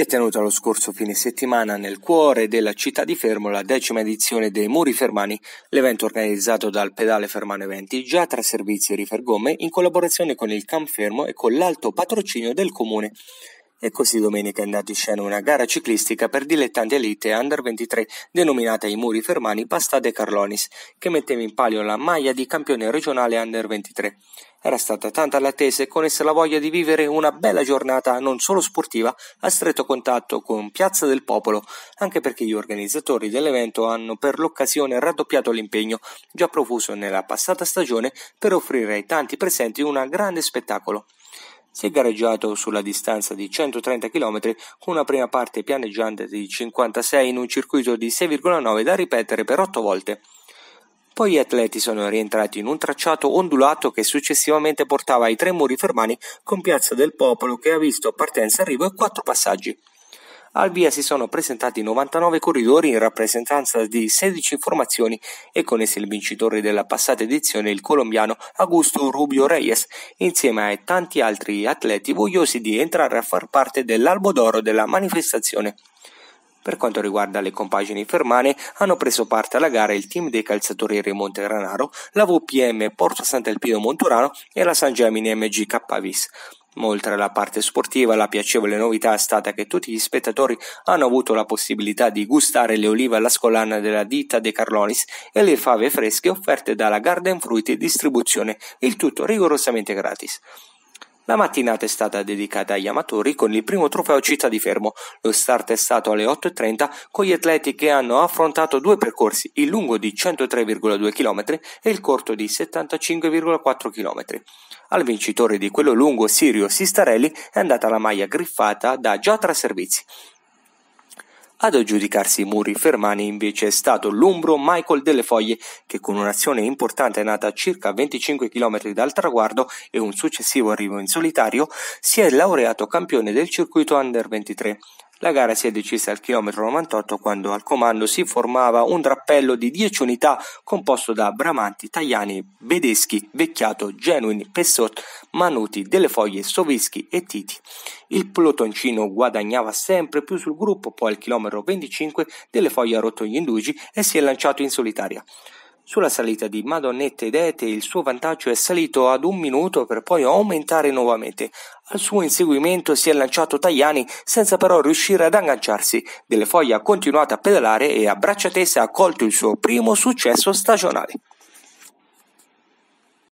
Si è tenuta lo scorso fine settimana nel cuore della città di Fermo la decima edizione dei Muri Fermani, l'evento organizzato dal pedale Fermano Eventi, già tra servizi e Rifergomme, in collaborazione con il Camp Fermo e con l'alto patrocinio del comune. E così domenica è andata in scena una gara ciclistica per dilettanti elite under 23 denominata I Muri Fermani de Carlonis, che metteva in palio la maglia di campione regionale under 23. Era stata tanta l'attesa e con essa la voglia di vivere una bella giornata non solo sportiva, a stretto contatto con Piazza del Popolo, anche perché gli organizzatori dell'evento hanno per l'occasione raddoppiato l'impegno già profuso nella passata stagione per offrire ai tanti presenti un grande spettacolo si è gareggiato sulla distanza di 130 km con una prima parte pianeggiante di 56 in un circuito di 6,9 da ripetere per 8 volte. Poi gli atleti sono rientrati in un tracciato ondulato che successivamente portava ai tre muri fermani con Piazza del Popolo che ha visto partenza, arrivo e quattro passaggi. Al via si sono presentati 99 corridori in rappresentanza di 16 formazioni e con essi il vincitore della passata edizione, il colombiano Augusto Rubio Reyes, insieme a tanti altri atleti vogliosi di entrare a far parte dell'albo d'oro della manifestazione. Per quanto riguarda le compagini fermane, hanno preso parte alla gara il team dei calzatori Remonte Granaro, la VPM Porto Sant'Elpido Monturano e la San Gemini MG Capavis. Oltre alla parte sportiva, la piacevole novità è stata che tutti gli spettatori hanno avuto la possibilità di gustare le olive alla scolana della ditta De Carlonis e le fave fresche offerte dalla Garden Fruit Distribuzione, il tutto rigorosamente gratis. La mattinata è stata dedicata agli amatori con il primo trofeo Città di Fermo. Lo start è stato alle 8.30 con gli atleti che hanno affrontato due percorsi, il lungo di 103,2 km e il corto di 75,4 km. Al vincitore di quello lungo, Sirio Sistarelli, è andata la maglia griffata da già Giatra Servizi. Ad aggiudicarsi i muri fermani invece è stato l'umbro Michael Delle Foglie che con un'azione importante nata a circa 25 km dal traguardo e un successivo arrivo in solitario si è laureato campione del circuito Under 23. La gara si è decisa al chilometro 98 quando al comando si formava un drappello di 10 unità composto da Bramanti, Tajani, Bedeschi, Vecchiato, Genuini, Pessot, Manuti, Delle Foglie, Sovischi e Titi. Il pelotoncino guadagnava sempre più sul gruppo, poi al chilometro 25 Delle Foglie ha rotto gli indugi e si è lanciato in solitaria. Sulla salita di Madonnette ed Ete il suo vantaggio è salito ad un minuto per poi aumentare nuovamente. Al suo inseguimento si è lanciato Tajani senza però riuscire ad agganciarsi. Delle Foglie ha continuato a pedalare e a braccia tesa ha colto il suo primo successo stagionale.